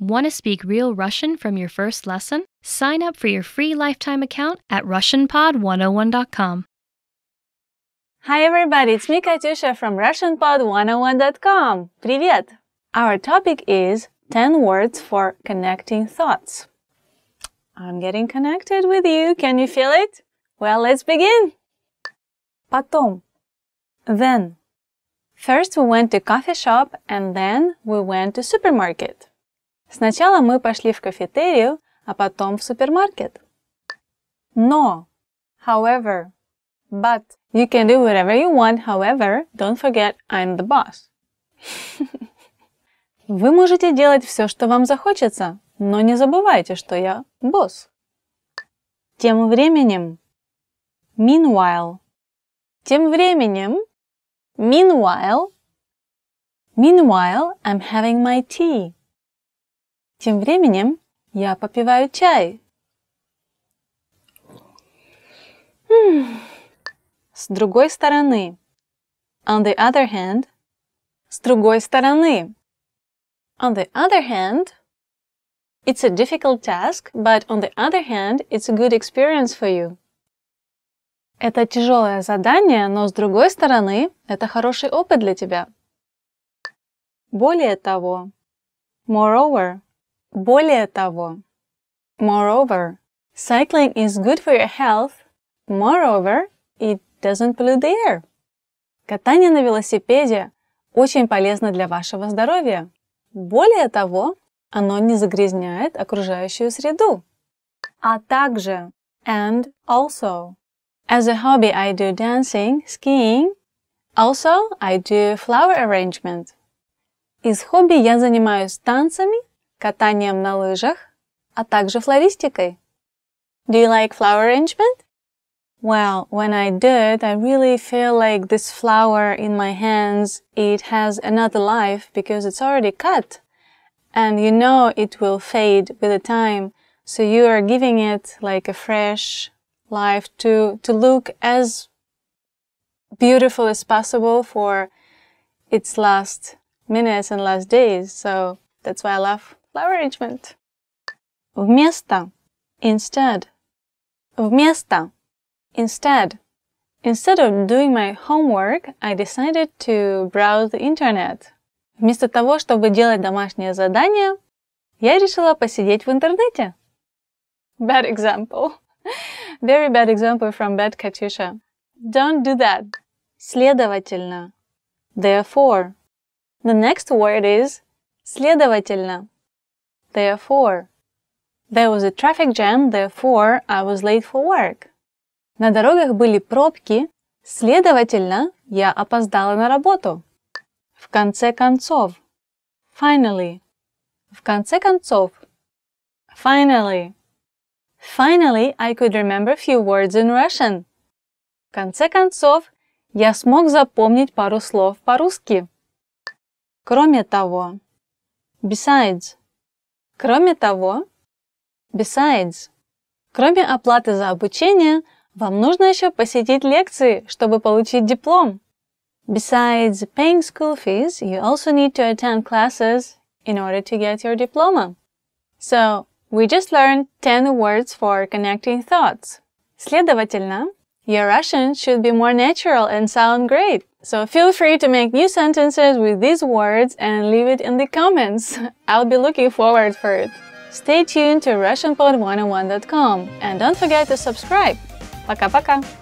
Want to speak real Russian from your first lesson? Sign up for your free lifetime account at RussianPod101.com. Hi everybody, it's me Katusha from RussianPod101.com. Привет! Our topic is 10 words for connecting thoughts. I'm getting connected with you. Can you feel it? Well, let's begin. Потом. Then. First we went to coffee shop and then we went to supermarket. Сначала мы пошли в кафетерию, а потом в супермаркет. Но, however, but you can do whatever you want, however, don't forget I'm the boss. Вы можете делать все, что вам захочется, но не забывайте, что я босс. Тем временем, meanwhile. Тем временем, meanwhile, meanwhile, I'm having my tea. Тем временем я попиваю чай. С другой стороны. On the other hand. С другой стороны. On the other hand. It's a difficult task, but on the other hand, it's a good experience for you. Это тяжелое задание, но с другой стороны, это хороший опыт для тебя. Более того, moreover, более того, moreover, cycling is good for your health. Moreover, it doesn't pollute the air. Катание на велосипеде очень полезно для вашего здоровья. Более того, оно не загрязняет окружающую среду. А также and also. As a hobby, I do dancing, skiing. Also, I do flower arrangement. Из хобби я занимаюсь танцами, катанием на лыжах, а также флористикой. Do you like flower arrangement? Well, when I did, I really feel like this flower in my hands, it has another life because it's already cut. And you know it will fade with the time, so you are giving it like a fresh life to, to look as beautiful as possible for its last minutes and last days. So that's why I love Disparagement. Вместо. Instead. Вместо. Instead. Instead of doing my homework, I decided to browse the internet. Вместо того, чтобы делать домашнее задание, я решила посидеть в интернете. Bad example. Very bad example from bad Katusha. Don't do that. Следовательно. Therefore. The next word is следовательно. therefore. There was a traffic jam, therefore I was late for work. На дорогах были пробки, следовательно, я опоздала на работу. В конце концов. Finally. В конце концов. Finally. Finally, I could remember a few words in Russian. В конце концов, я смог запомнить пару слов по-русски. Кроме того. Besides. Кроме того, besides, кроме оплаты за обучение, вам нужно еще посетить лекции, чтобы получить диплом. Besides paying school fees, you also need to attend classes in order to get your diploma. So, we just learned 10 words for connecting thoughts. Следовательно, Your Russian should be more natural and sound great. So feel free to make new sentences with these words and leave it in the comments. I'll be looking forward for it. Stay tuned to RussianPod101.com and don't forget to subscribe. Пока-пока!